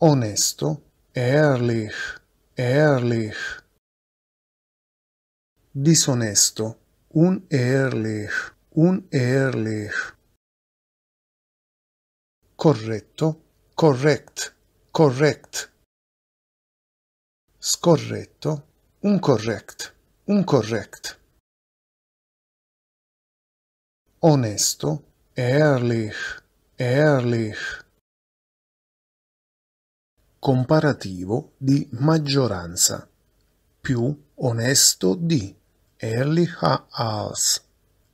onesto, ehrlich, ehrlich. Disonesto, unehrlich, unehrlich. Corretto, correct, correct. Scorretto, uncorrect, uncorrect. Onesto, ehrlich, ehrlich comparativo di maggioranza, più onesto di Ehrlicher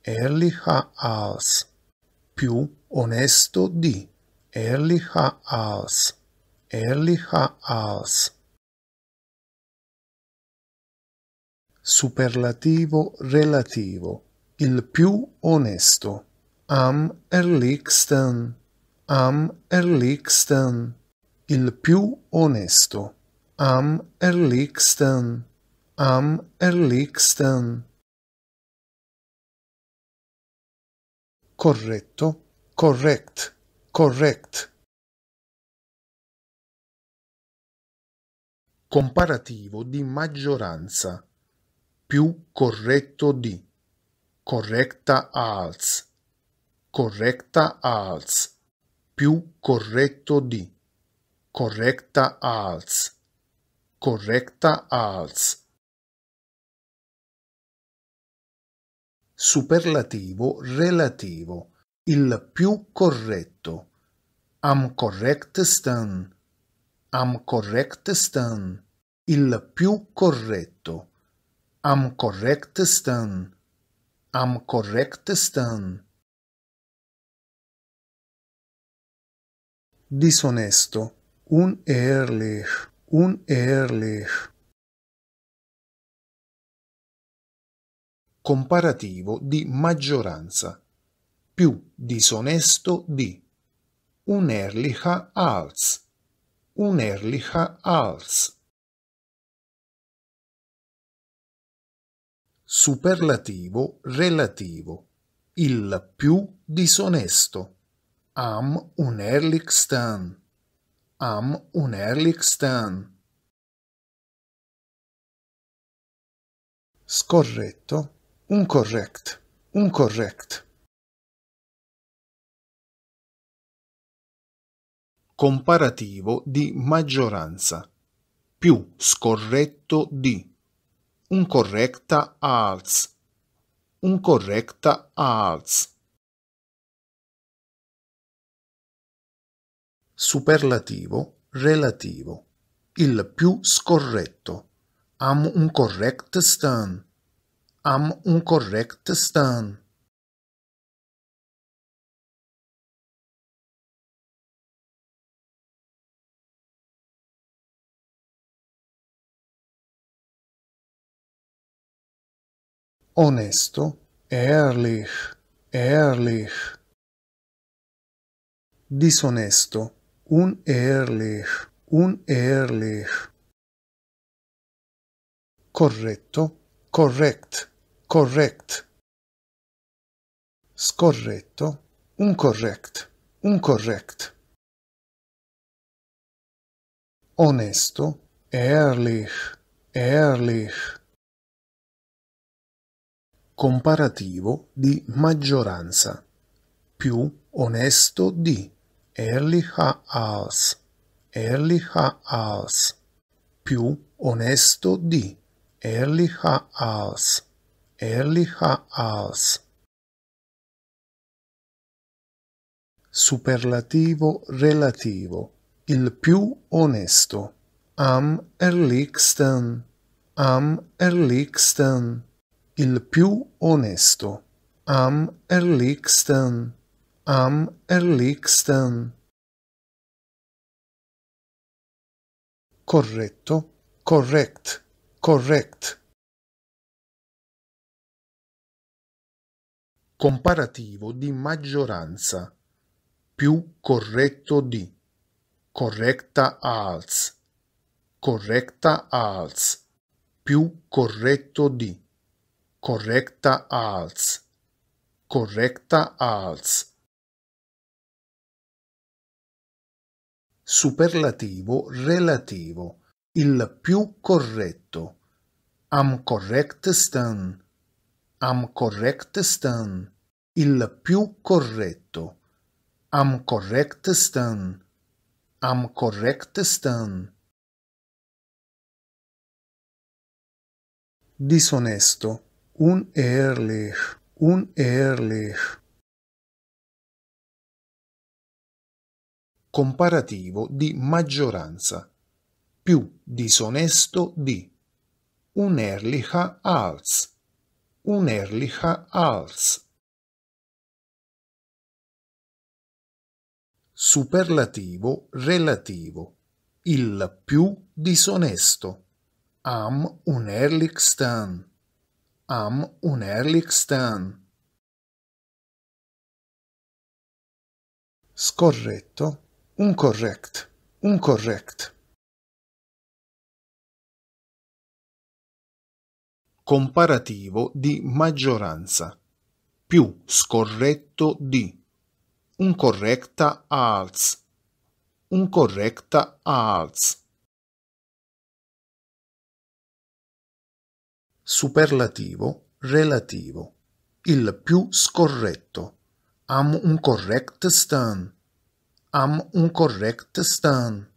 Ehrlicher als, più onesto di Ehrlicher als, Ehrlicher als. Superlativo relativo, il più onesto. Am ehrlichsten, am ehrlichsten il più onesto. Am erlichsten. Am erlichsten. Corretto, correct, correct. Comparativo di maggioranza. Più corretto di. Correcta als. Correcta als. Più corretto di correcta als, correcta als. Superlativo relativo, il più corretto. Am correctesten, am correctesten, il più corretto. Am correctesten, am correctesten. Disonesto unehrlich, unehrlich. Comparativo di maggioranza. Più disonesto di. Unehrlicher als. Unehrlicher als. Superlativo relativo. Il più disonesto. Am unehrlichsten am unerlich staan. Scorretto, un correct, un correct. Comparativo di maggioranza. Più scorretto di. Un correcta als. Un correcta als. superlativo, relativo, il più scorretto, am un correct stan, am un correct stan. Onesto, ehrlich, ehrlich. Disonesto, unehrlich, unehrlich. Corretto, correct, correct. Scorretto, uncorrect, uncorrect. Onesto, ehrlich, ehrlich. Comparativo di maggioranza. Più onesto di ehrlicher als, ehrlicher als, più onesto di, ehrlicher als, ehrlicher als. Superlativo relativo, il più onesto, am ehrlichsten, am ehrlichsten, il più onesto, am ehrlichsten am erlichsten. Corretto, correct, correct. Comparativo di maggioranza. Più corretto di. Correcta als. Correcta als. Più corretto di. Correcta als. Correcta als superlativo relativo, il più corretto. Am correctesten, am correctesten, il più corretto. Am correctesten, am correctesten. Disonesto, unehrlich, unehrlich. comparativo di maggioranza, più disonesto di unerlicher als, unerlicher als. Superlativo relativo, il più disonesto, am unerlichsten, am unerlichsten. Scorretto un correct, un correct. Comparativo di maggioranza. Più scorretto di. Un correcta als. Un correcta als. Superlativo relativo. Il più scorretto. Am un correct stand. am un corect stand.